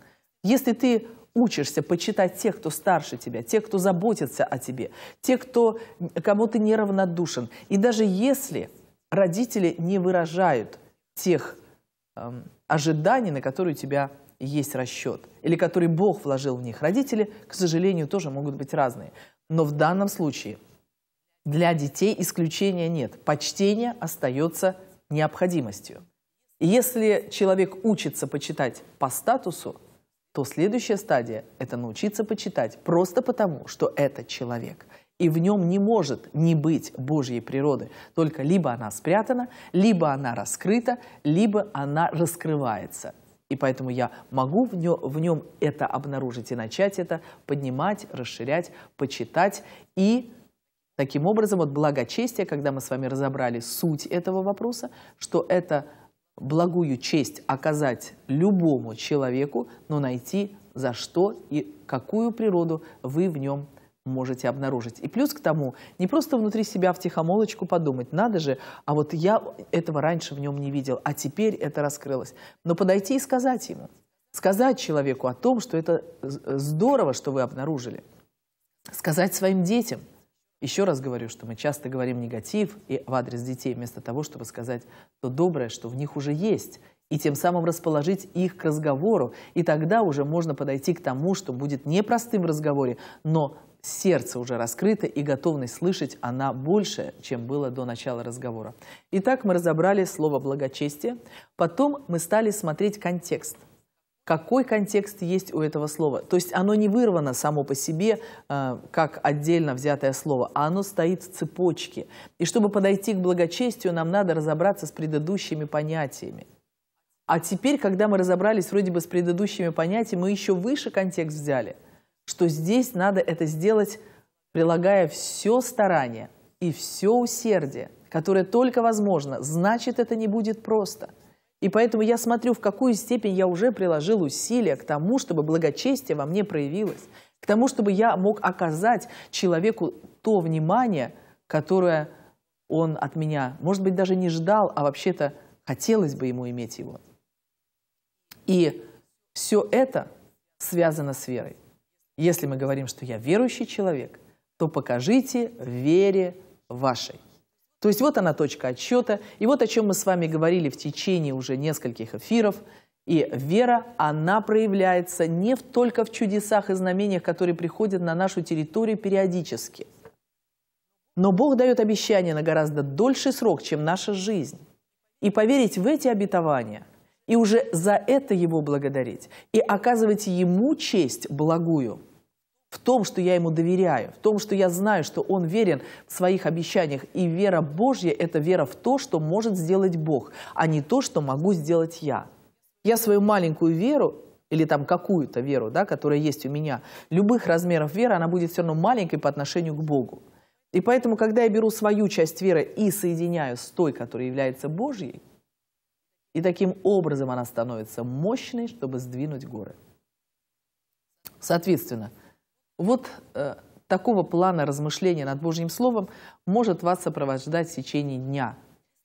Если ты учишься почитать тех, кто старше тебя, тех, кто заботится о тебе, тех, кто, кому ты неравнодушен, и даже если родители не выражают тех эм, ожиданий, на которые у тебя есть расчет, или которые Бог вложил в них. Родители, к сожалению, тоже могут быть разные. Но в данном случае для детей исключения нет. Почтение остается необходимостью. И если человек учится почитать по статусу, то следующая стадия – это научиться почитать просто потому, что это человек и в нем не может не быть Божьей природы. Только либо она спрятана, либо она раскрыта, либо она раскрывается. И поэтому я могу в нем, в нем это обнаружить и начать это поднимать, расширять, почитать. И таким образом, вот благочестие, когда мы с вами разобрали суть этого вопроса, что это благую честь оказать любому человеку, но найти за что и какую природу вы в нем можете обнаружить. И плюс к тому, не просто внутри себя в тихомолочку подумать, надо же, а вот я этого раньше в нем не видел, а теперь это раскрылось. Но подойти и сказать ему, сказать человеку о том, что это здорово, что вы обнаружили. Сказать своим детям. Еще раз говорю, что мы часто говорим негатив и в адрес детей, вместо того, чтобы сказать то доброе, что в них уже есть, и тем самым расположить их к разговору. И тогда уже можно подойти к тому, что будет не простым в разговоре, но сердце уже раскрыто, и готовность слышать она больше, чем было до начала разговора. Итак, мы разобрали слово «благочестие». Потом мы стали смотреть контекст. Какой контекст есть у этого слова? То есть оно не вырвано само по себе, э, как отдельно взятое слово, а оно стоит в цепочке. И чтобы подойти к благочестию, нам надо разобраться с предыдущими понятиями. А теперь, когда мы разобрались вроде бы с предыдущими понятиями, мы еще выше контекст взяли – что здесь надо это сделать, прилагая все старание и все усердие, которое только возможно. Значит, это не будет просто. И поэтому я смотрю, в какую степень я уже приложил усилия к тому, чтобы благочестие во мне проявилось, к тому, чтобы я мог оказать человеку то внимание, которое он от меня, может быть, даже не ждал, а вообще-то хотелось бы ему иметь его. И все это связано с верой. Если мы говорим, что я верующий человек, то покажите вере вашей. То есть вот она точка отсчета, и вот о чем мы с вами говорили в течение уже нескольких эфиров. И вера, она проявляется не только в чудесах и знамениях, которые приходят на нашу территорию периодически. Но Бог дает обещания на гораздо дольший срок, чем наша жизнь. И поверить в эти обетования – и уже за это его благодарить, и оказывать ему честь благую в том, что я ему доверяю, в том, что я знаю, что он верен в своих обещаниях. И вера Божья – это вера в то, что может сделать Бог, а не то, что могу сделать я. Я свою маленькую веру или там какую-то веру, да, которая есть у меня, любых размеров веры, она будет все равно маленькой по отношению к Богу. И поэтому, когда я беру свою часть веры и соединяю с той, которая является Божьей, и таким образом она становится мощной, чтобы сдвинуть горы. Соответственно, вот э, такого плана размышления над Божьим Словом может вас сопровождать в течение дня.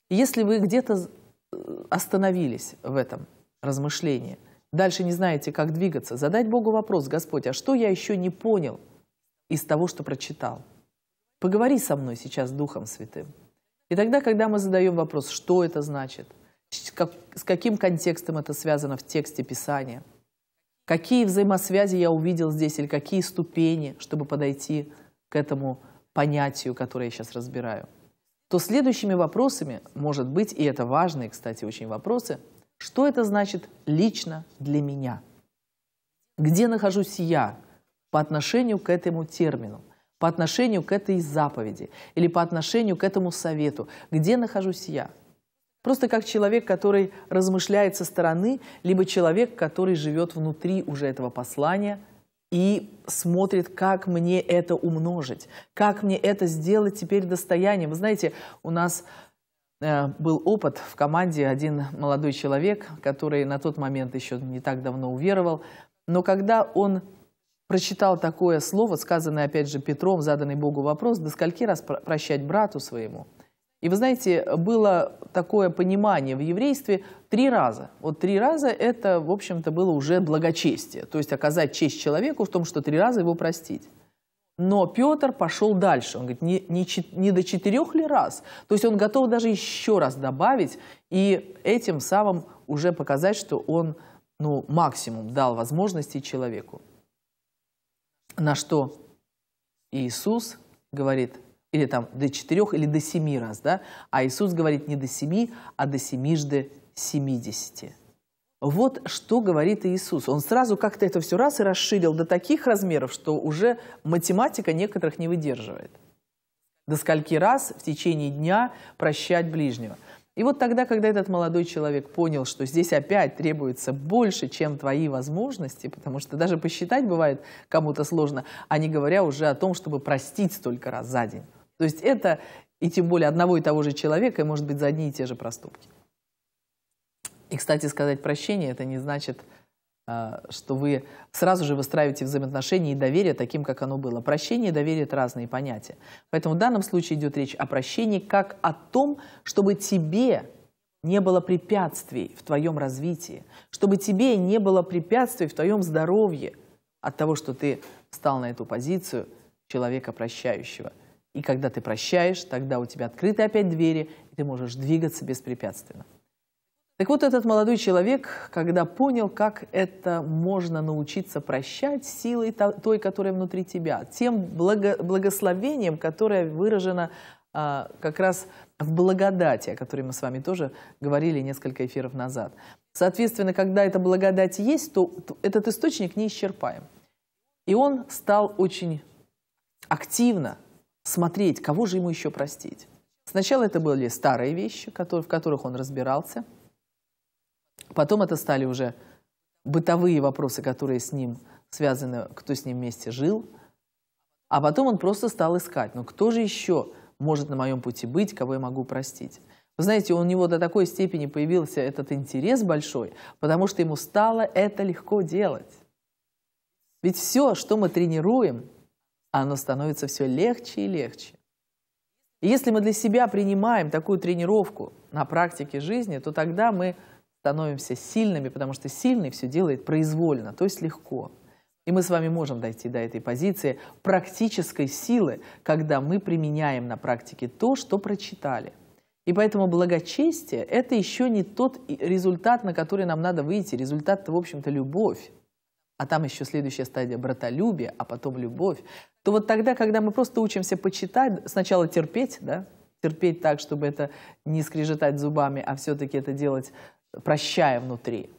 Если вы где-то э, остановились в этом размышлении, дальше не знаете, как двигаться, задать Богу вопрос, Господь, а что я еще не понял из того, что прочитал? Поговори со мной сейчас Духом Святым. И тогда, когда мы задаем вопрос, что это значит – как, с каким контекстом это связано в тексте Писания? Какие взаимосвязи я увидел здесь или какие ступени, чтобы подойти к этому понятию, которое я сейчас разбираю? То следующими вопросами, может быть, и это важные, кстати, очень вопросы, что это значит лично для меня? Где нахожусь я по отношению к этому термину, по отношению к этой заповеди или по отношению к этому совету? Где нахожусь я? Просто как человек, который размышляет со стороны, либо человек, который живет внутри уже этого послания и смотрит, как мне это умножить, как мне это сделать теперь достоянием. Вы знаете, у нас э, был опыт в команде, один молодой человек, который на тот момент еще не так давно уверовал, но когда он прочитал такое слово, сказанное опять же Петром, заданный Богу вопрос, до скольки раз прощать брату своему – и вы знаете, было такое понимание в еврействе три раза. Вот три раза это, в общем-то, было уже благочестие, то есть оказать честь человеку в том, что три раза его простить. Но Петр пошел дальше. Он говорит, не, не, не до четырех ли раз? То есть он готов даже еще раз добавить и этим самым уже показать, что он ну, максимум дал возможности человеку. На что Иисус говорит, или там до четырех, или до семи раз, да? А Иисус говорит не до семи, а до семижды семидесяти. Вот что говорит Иисус. Он сразу как-то это все раз и расширил до таких размеров, что уже математика некоторых не выдерживает. До скольки раз в течение дня прощать ближнего. И вот тогда, когда этот молодой человек понял, что здесь опять требуется больше, чем твои возможности, потому что даже посчитать бывает кому-то сложно, а не говоря уже о том, чтобы простить столько раз за день. То есть это и тем более одного и того же человека, и может быть за одни и те же проступки. И, кстати, сказать прощение, это не значит, а, что вы сразу же выстраиваете взаимоотношения и доверие таким, как оно было. Прощение и доверие – это разные понятия. Поэтому в данном случае идет речь о прощении как о том, чтобы тебе не было препятствий в твоем развитии, чтобы тебе не было препятствий в твоем здоровье от того, что ты встал на эту позицию человека прощающего – и когда ты прощаешь, тогда у тебя открыты опять двери, и ты можешь двигаться беспрепятственно. Так вот, этот молодой человек, когда понял, как это можно научиться прощать силой той, которая внутри тебя, тем благо благословением, которое выражено а, как раз в благодати, о которой мы с вами тоже говорили несколько эфиров назад. Соответственно, когда эта благодать есть, то этот источник неисчерпаем. И он стал очень активно смотреть, кого же ему еще простить. Сначала это были старые вещи, которые, в которых он разбирался. Потом это стали уже бытовые вопросы, которые с ним связаны, кто с ним вместе жил. А потом он просто стал искать, ну кто же еще может на моем пути быть, кого я могу простить. Вы знаете, у него до такой степени появился этот интерес большой, потому что ему стало это легко делать. Ведь все, что мы тренируем – оно становится все легче и легче. И если мы для себя принимаем такую тренировку на практике жизни, то тогда мы становимся сильными, потому что сильный все делает произвольно, то есть легко. И мы с вами можем дойти до этой позиции практической силы, когда мы применяем на практике то, что прочитали. И поэтому благочестие – это еще не тот результат, на который нам надо выйти. Результат-то, в общем-то, любовь. А там еще следующая стадия – братолюбие, а потом любовь то вот тогда, когда мы просто учимся почитать, сначала терпеть, да, терпеть так, чтобы это не скрежетать зубами, а все-таки это делать, прощая внутри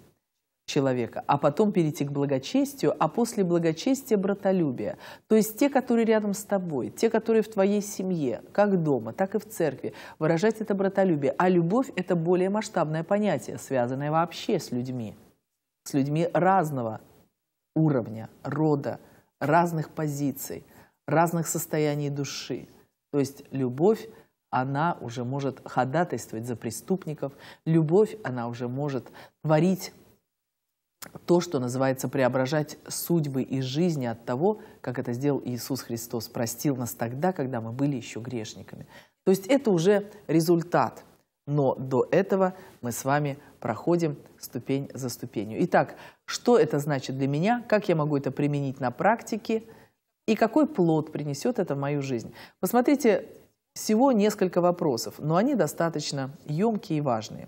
человека, а потом перейти к благочестию, а после благочестия – братолюбие. То есть те, которые рядом с тобой, те, которые в твоей семье, как дома, так и в церкви, выражать это братолюбие. А любовь – это более масштабное понятие, связанное вообще с людьми, с людьми разного уровня, рода, разных позиций – разных состояний души. То есть любовь, она уже может ходатайствовать за преступников, любовь, она уже может творить то, что называется преображать судьбы и жизни от того, как это сделал Иисус Христос, простил нас тогда, когда мы были еще грешниками. То есть это уже результат, но до этого мы с вами проходим ступень за ступенью. Итак, что это значит для меня, как я могу это применить на практике – и какой плод принесет это в мою жизнь. Посмотрите, всего несколько вопросов, но они достаточно емкие и важные.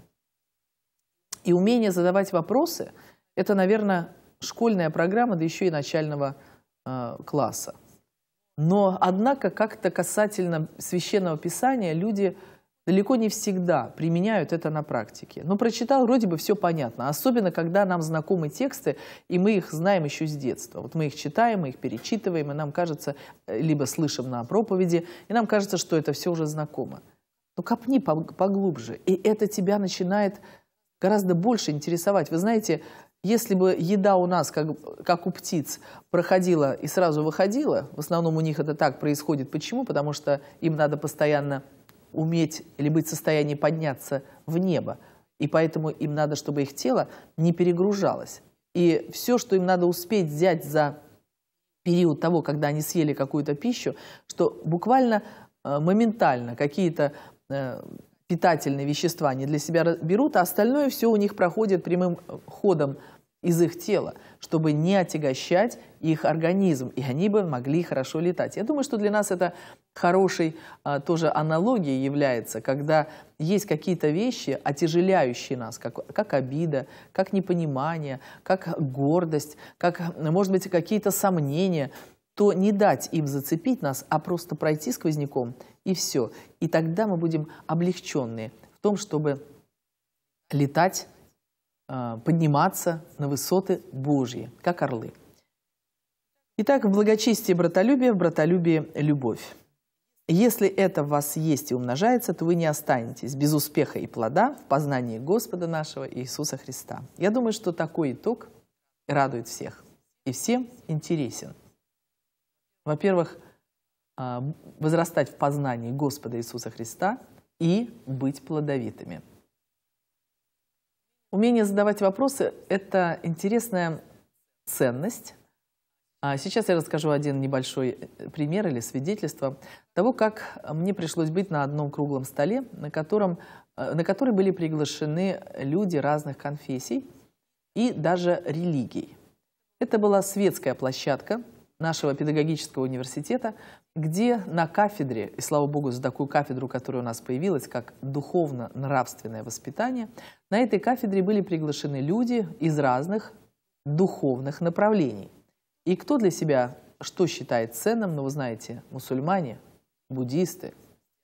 И умение задавать вопросы – это, наверное, школьная программа, да еще и начального э, класса. Но, однако, как-то касательно священного писания люди далеко не всегда применяют это на практике. Но прочитал, вроде бы все понятно, особенно когда нам знакомы тексты, и мы их знаем еще с детства. Вот мы их читаем, мы их перечитываем, и нам кажется, э, либо слышим на проповеди, и нам кажется, что это все уже знакомо. Но ну, копни поглубже, и это тебя начинает гораздо больше интересовать. Вы знаете, если бы еда у нас, как, как у птиц, проходила и сразу выходила, в основном у них это так происходит. Почему? Потому что им надо постоянно уметь или быть в состоянии подняться в небо. И поэтому им надо, чтобы их тело не перегружалось. И все, что им надо успеть взять за период того, когда они съели какую-то пищу, что буквально э, моментально какие-то э, питательные вещества они для себя берут, а остальное все у них проходит прямым э, ходом из их тела, чтобы не отягощать их организм, и они бы могли хорошо летать. Я думаю, что для нас это хорошей а, тоже аналогией является, когда есть какие-то вещи, отяжеляющие нас, как, как обида, как непонимание, как гордость, как, может быть, какие-то сомнения, то не дать им зацепить нас, а просто пройти сквозняком, и все. И тогда мы будем облегченные в том, чтобы летать а, подниматься на высоты Божьи, как орлы. Итак, в благочестии братолюбие, в братолюбие любовь. Если это в вас есть и умножается, то вы не останетесь без успеха и плода в познании Господа нашего Иисуса Христа. Я думаю, что такой итог радует всех и всем интересен. Во-первых, а, возрастать в познании Господа Иисуса Христа и быть плодовитыми – Умение задавать вопросы – это интересная ценность. А сейчас я расскажу один небольшой э, пример или свидетельство того, как мне пришлось быть на одном круглом столе, на, котором, э, на который были приглашены люди разных конфессий и даже религий. Это была светская площадка – нашего педагогического университета, где на кафедре, и слава богу за такую кафедру, которая у нас появилась, как духовно-нравственное воспитание, на этой кафедре были приглашены люди из разных духовных направлений. И кто для себя что считает ценным, ну вы знаете, мусульмане, буддисты,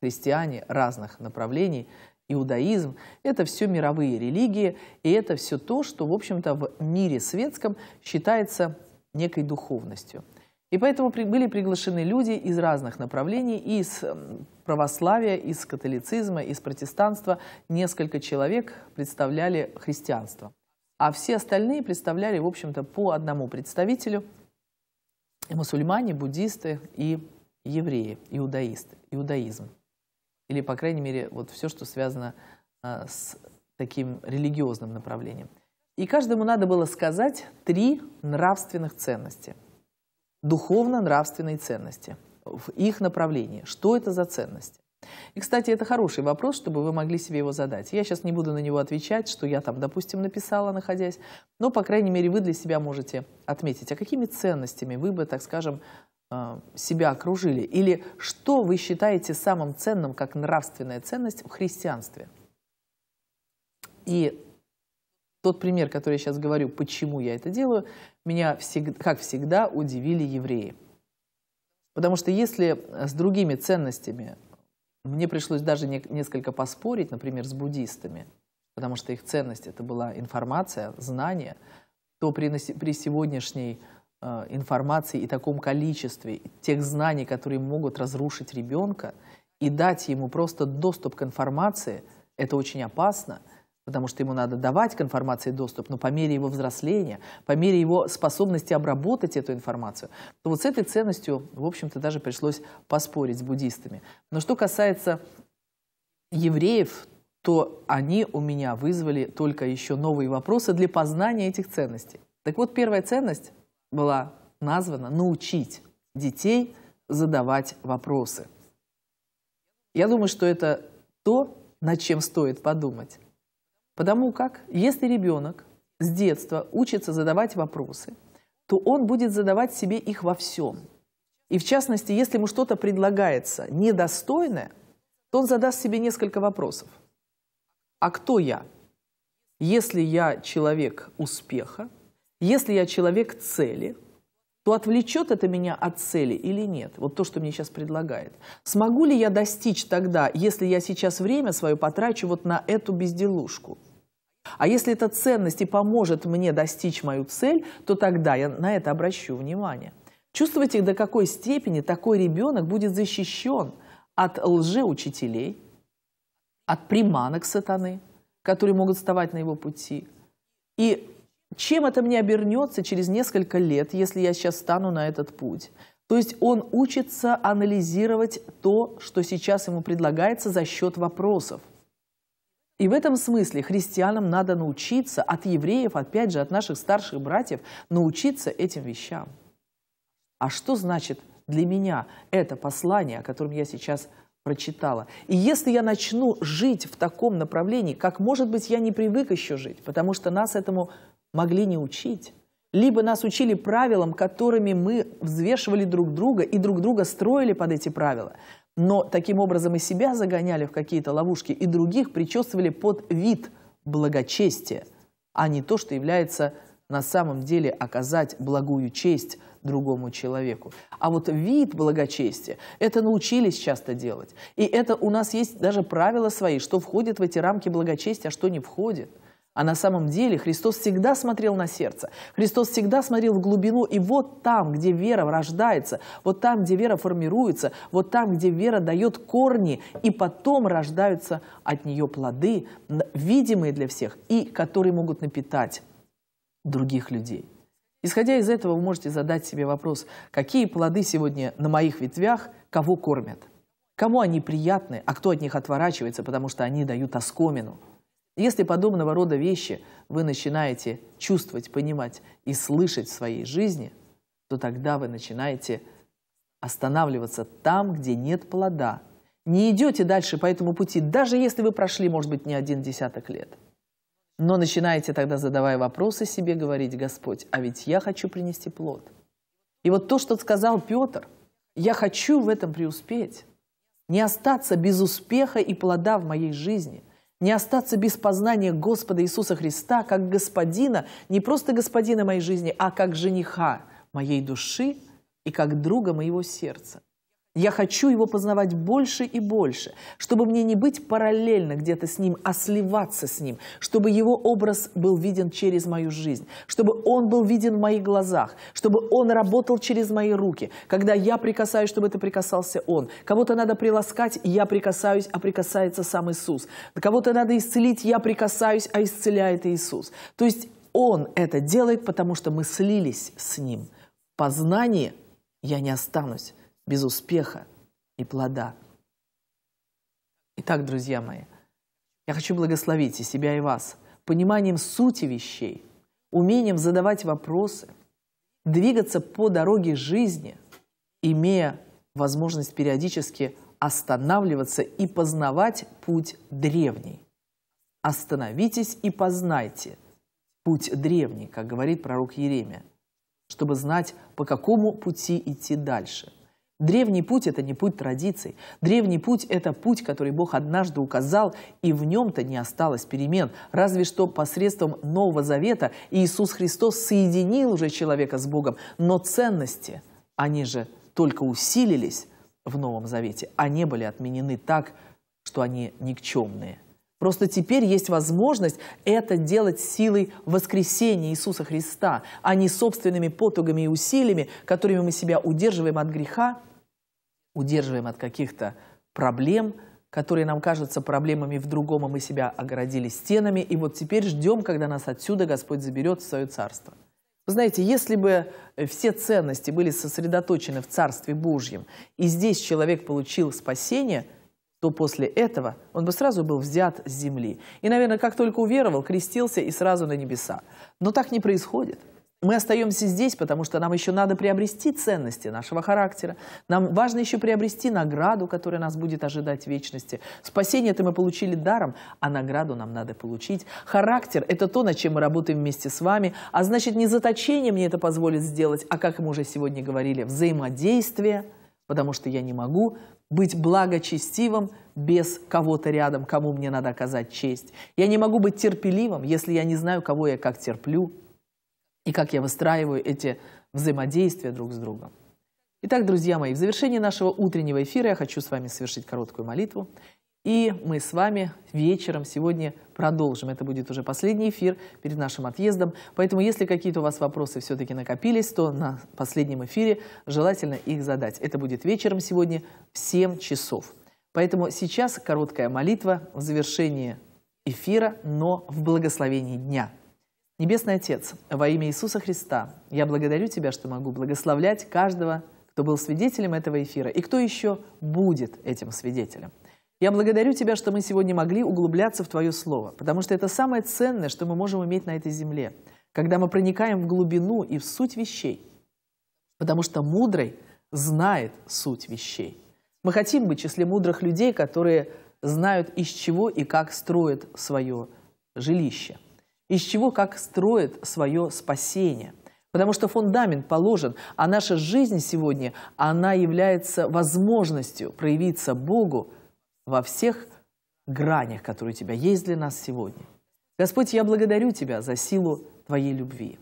христиане разных направлений, иудаизм, это все мировые религии, и это все то, что, в общем-то, в мире светском считается некой духовностью – и поэтому были приглашены люди из разных направлений, из эм, православия, из католицизма, из протестанства. Несколько человек представляли христианство. А все остальные представляли, в общем-то, по одному представителю – мусульмане, буддисты и евреи, иудаисты, иудаизм. Или, по крайней мере, вот все, что связано а, с таким религиозным направлением. И каждому надо было сказать три нравственных ценности – духовно-нравственные ценности в их направлении. Что это за ценности? И, кстати, это хороший вопрос, чтобы вы могли себе его задать. Я сейчас не буду на него отвечать, что я там, допустим, написала, находясь, но, по крайней мере, вы для себя можете отметить, а какими ценностями вы бы, так скажем, э, себя окружили, или что вы считаете самым ценным, как нравственная ценность в христианстве. И тот пример, который я сейчас говорю, почему я это делаю, меня, всег, как всегда, удивили евреи. Потому что если э, с другими ценностями мне пришлось даже не, несколько поспорить, например, с буддистами, потому что их ценность это была информация, знание, то при, при сегодняшней э, информации и таком количестве тех знаний, которые могут разрушить ребенка, и дать ему просто доступ к информации, это очень опасно – потому что ему надо давать к информации доступ, но по мере его взросления, по мере его способности обработать эту информацию, то вот с этой ценностью, в общем-то, даже пришлось поспорить с буддистами. Но что касается евреев, то они у меня вызвали только еще новые вопросы для познания этих ценностей. Так вот, первая ценность была названа «научить детей задавать вопросы». Я думаю, что это то, над чем стоит подумать. Потому как, если ребенок с детства учится задавать вопросы, то он будет задавать себе их во всем. И в частности, если ему что-то предлагается недостойное, то он задаст себе несколько вопросов. А кто я? Если я человек успеха, если я человек цели – то отвлечет это меня от цели или нет? Вот то, что мне сейчас предлагает. Смогу ли я достичь тогда, если я сейчас время свое потрачу вот на эту безделушку? А если эта ценность и поможет мне достичь мою цель, то тогда я на это обращу внимание. Чувствуете, до какой степени такой ребенок будет защищен от лжеучителей, от приманок сатаны, которые могут вставать на его пути, и чем это мне обернется через несколько лет, если я сейчас стану на этот путь. То есть он учится анализировать то, что сейчас ему предлагается за счет вопросов. И в этом смысле христианам надо научиться от евреев, опять же, от наших старших братьев, научиться этим вещам. А что значит для меня это послание, о котором я сейчас прочитала? И если я начну жить в таком направлении, как, может быть, я не привык еще жить, потому что нас этому могли не учить. Либо нас учили правилам, которыми мы взвешивали друг друга и друг друга строили под эти правила. Но таким образом и себя загоняли в какие-то ловушки, и других причесывали под вид благочестия, а не то, что является на самом деле оказать благую честь другому человеку. А вот вид благочестия, это научились часто делать. И это у нас есть даже правила свои, что входит в эти рамки благочестия, а что не входит – а на самом деле Христос всегда смотрел на сердце. Христос всегда смотрел в глубину. И вот там, где вера рождается, вот там, где вера формируется, вот там, где вера дает корни, и потом рождаются от нее плоды, видимые для всех, и которые могут напитать других людей. Исходя из этого, вы можете задать себе вопрос, какие плоды сегодня на моих ветвях, кого кормят? Кому они приятны, а кто от них отворачивается, потому что они дают оскомину? Если подобного рода вещи вы начинаете чувствовать, понимать и слышать в своей жизни, то тогда вы начинаете останавливаться там, где нет плода. Не идете дальше по этому пути, даже если вы прошли, может быть, не один десяток лет. Но начинаете тогда, задавая вопросы себе, говорить, «Господь, а ведь я хочу принести плод». И вот то, что сказал Петр, «Я хочу в этом преуспеть, не остаться без успеха и плода в моей жизни» не остаться без познания Господа Иисуса Христа как Господина, не просто Господина моей жизни, а как жениха моей души и как друга моего сердца. Я хочу его познавать больше и больше, чтобы мне не быть параллельно где-то с ним, а сливаться с ним, чтобы его образ был виден через мою жизнь, чтобы он был виден в моих глазах, чтобы он работал через мои руки. Когда я прикасаюсь, чтобы это прикасался он. Кого-то надо приласкать, я прикасаюсь, а прикасается сам Иисус. Кого-то надо исцелить, я прикасаюсь, а исцеляет Иисус. То есть он это делает, потому что мы слились с ним. Познание я не останусь без успеха и плода. Итак, друзья мои, я хочу благословить и себя, и вас пониманием сути вещей, умением задавать вопросы, двигаться по дороге жизни, имея возможность периодически останавливаться и познавать путь древний. Остановитесь и познайте путь древний, как говорит пророк Еремия, чтобы знать, по какому пути идти дальше – Древний путь – это не путь традиций. Древний путь – это путь, который Бог однажды указал, и в нем-то не осталось перемен. Разве что посредством Нового Завета Иисус Христос соединил уже человека с Богом. Но ценности, они же только усилились в Новом Завете, а не были отменены так, что они никчемные. Просто теперь есть возможность это делать силой воскресения Иисуса Христа, а не собственными потугами и усилиями, которыми мы себя удерживаем от греха, удерживаем от каких-то проблем, которые нам кажутся проблемами в другом, а мы себя огородили стенами, и вот теперь ждем, когда нас отсюда Господь заберет в свое царство. Вы знаете, если бы все ценности были сосредоточены в Царстве Божьем, и здесь человек получил спасение – то после этого он бы сразу был взят с земли. И, наверное, как только уверовал, крестился и сразу на небеса. Но так не происходит. Мы остаемся здесь, потому что нам еще надо приобрести ценности нашего характера. Нам важно еще приобрести награду, которая нас будет ожидать в вечности. Спасение это мы получили даром, а награду нам надо получить. Характер – это то, над чем мы работаем вместе с вами. А значит, не заточение мне это позволит сделать, а, как мы уже сегодня говорили, взаимодействие – потому что я не могу быть благочестивым без кого-то рядом, кому мне надо оказать честь. Я не могу быть терпеливым, если я не знаю, кого я как терплю и как я выстраиваю эти взаимодействия друг с другом. Итак, друзья мои, в завершении нашего утреннего эфира я хочу с вами совершить короткую молитву. И мы с вами вечером сегодня продолжим. Это будет уже последний эфир перед нашим отъездом. Поэтому, если какие-то у вас вопросы все-таки накопились, то на последнем эфире желательно их задать. Это будет вечером сегодня в 7 часов. Поэтому сейчас короткая молитва в завершении эфира, но в благословении дня. Небесный Отец, во имя Иисуса Христа, я благодарю Тебя, что могу благословлять каждого, кто был свидетелем этого эфира и кто еще будет этим свидетелем – я благодарю тебя, что мы сегодня могли углубляться в Твое Слово, потому что это самое ценное, что мы можем иметь на этой земле, когда мы проникаем в глубину и в суть вещей. Потому что мудрый знает суть вещей. Мы хотим быть в числе мудрых людей, которые знают, из чего и как строят свое жилище, из чего как строят свое спасение – Потому что фундамент положен, а наша жизнь сегодня, она является возможностью проявиться Богу во всех гранях, которые у Тебя есть для нас сегодня. Господь, я благодарю Тебя за силу Твоей любви.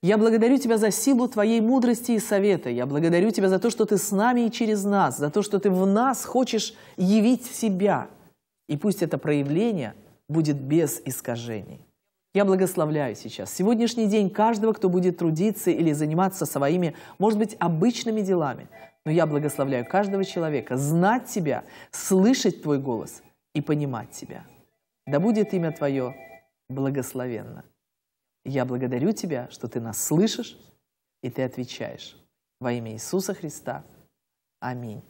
Я благодарю Тебя за силу Твоей мудрости и совета. Я благодарю Тебя за то, что Ты с нами и через нас, за то, что Ты в нас хочешь явить себя. И пусть это проявление будет без искажений. Я благословляю сейчас сегодняшний день каждого, кто будет трудиться или заниматься своими, может быть, обычными делами, но я благословляю каждого человека знать Тебя, слышать Твой голос и понимать Тебя. Да будет имя Твое благословенно. Я благодарю Тебя, что Ты нас слышишь и Ты отвечаешь. Во имя Иисуса Христа. Аминь.